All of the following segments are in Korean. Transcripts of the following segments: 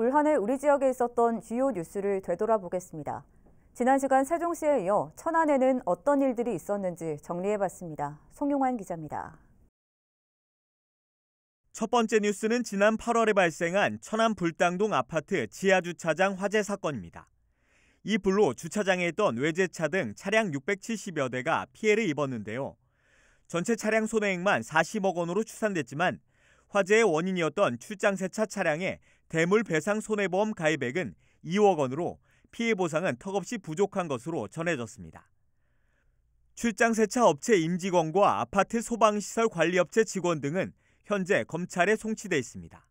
올한해 우리 지역에 있었던 주요 뉴스를 되돌아보겠습니다. 지난 시간 세종시에 이어 천안에는 어떤 일들이 있었는지 정리해봤습니다. 송용환 기자입니다. 첫 번째 뉴스는 지난 8월에 발생한 천안 불당동 아파트 지하 주차장 화재 사건입니다. 이 불로 주차장에 있던 외제차 등 차량 670여 대가 피해를 입었는데요. 전체 차량 손해액만 40억 원으로 추산됐지만 화재의 원인이었던 출장 세차 차량에 대물 배상 손해보험 가입액은 2억 원으로 피해 보상은 턱없이 부족한 것으로 전해졌습니다. 출장세차 업체 임직원과 아파트 소방시설 관리업체 직원 등은 현재 검찰에 송치돼 있습니다.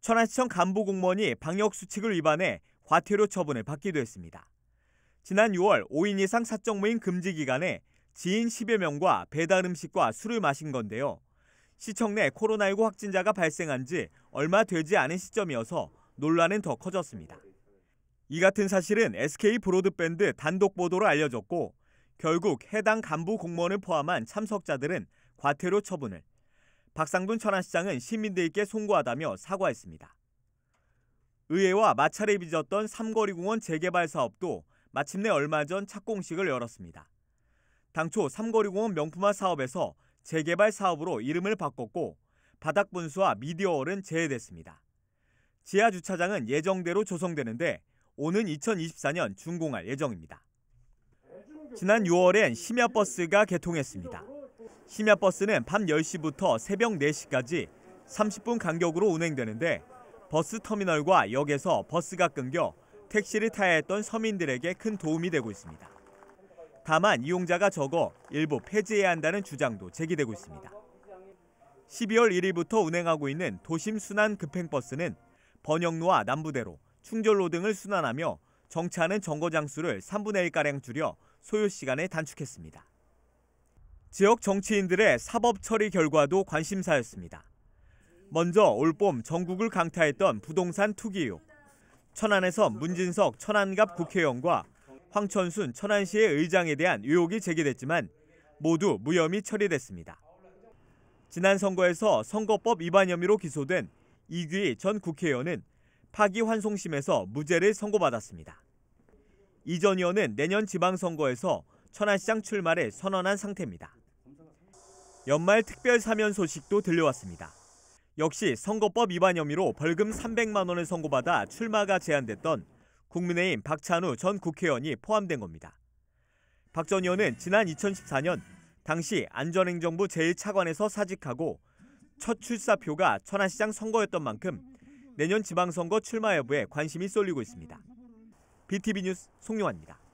천안시청 간부 공무원이 방역수칙을 위반해 과태료 처분을 받기도 했습니다. 지난 6월 5인 이상 사적 모임 금지 기간에 지인 10여 명과 배달 음식과 술을 마신 건데요. 시청 내 코로나19 확진자가 발생한 지 얼마 되지 않은 시점이어서 논란은 더 커졌습니다. 이 같은 사실은 SK 브로드밴드 단독 보도로 알려졌고 결국 해당 간부 공무원을 포함한 참석자들은 과태료 처분을 박상돈 천안시장은 시민들께 송구하다며 사과했습니다. 의회와 마찰에 빚었던 삼거리공원 재개발 사업도 마침내 얼마 전 착공식을 열었습니다. 당초 삼거리공원 명품화 사업에서 재개발 사업으로 이름을 바꿨고 바닥 분수와 미디어홀은 제외됐습니다. 지하 주차장은 예정대로 조성되는데 오는 2024년 준공할 예정입니다. 지난 6월엔 심야버스가 개통했습니다. 심야버스는 밤 10시부터 새벽 4시까지 30분 간격으로 운행되는데 버스 터미널과 역에서 버스가 끊겨 택시를 타야 했던 서민들에게 큰 도움이 되고 있습니다. 다만 이용자가 적어 일부 폐지해야 한다는 주장도 제기되고 있습니다. 12월 1일부터 운행하고 있는 도심 순환 급행버스는 번영로와 남부대로, 충절로 등을 순환하며 정차하는 정거장 수를 3분의 1가량 줄여 소요 시간을 단축했습니다. 지역 정치인들의 사법 처리 결과도 관심사였습니다. 먼저 올봄 전국을 강타했던 부동산 투기 의혹. 천안에서 문진석 천안갑 국회의원과 황천순 천안시의 의장에 대한 의혹이 제기됐지만 모두 무혐의 처리됐습니다. 지난 선거에서 선거법 위반 혐의로 기소된 이규희 전 국회의원은 파기환송심에서 무죄를 선고받았습니다. 이전 의원은 내년 지방선거에서 천안시장 출마를 선언한 상태입니다. 연말 특별 사면 소식도 들려왔습니다. 역시 선거법 위반 혐의로 벌금 300만 원을 선고받아 출마가 제한됐던 국민의힘 박찬우 전 국회의원이 포함된 겁니다. 박 전 의원은 지난 2014년 당시 안전행정부 제1차관에서 사직하고 첫 출사표가 천안시장 선거였던 만큼 내년 지방선거 출마 여부에 관심이 쏠리고 있습니다. BTV 뉴스 송용환입니다.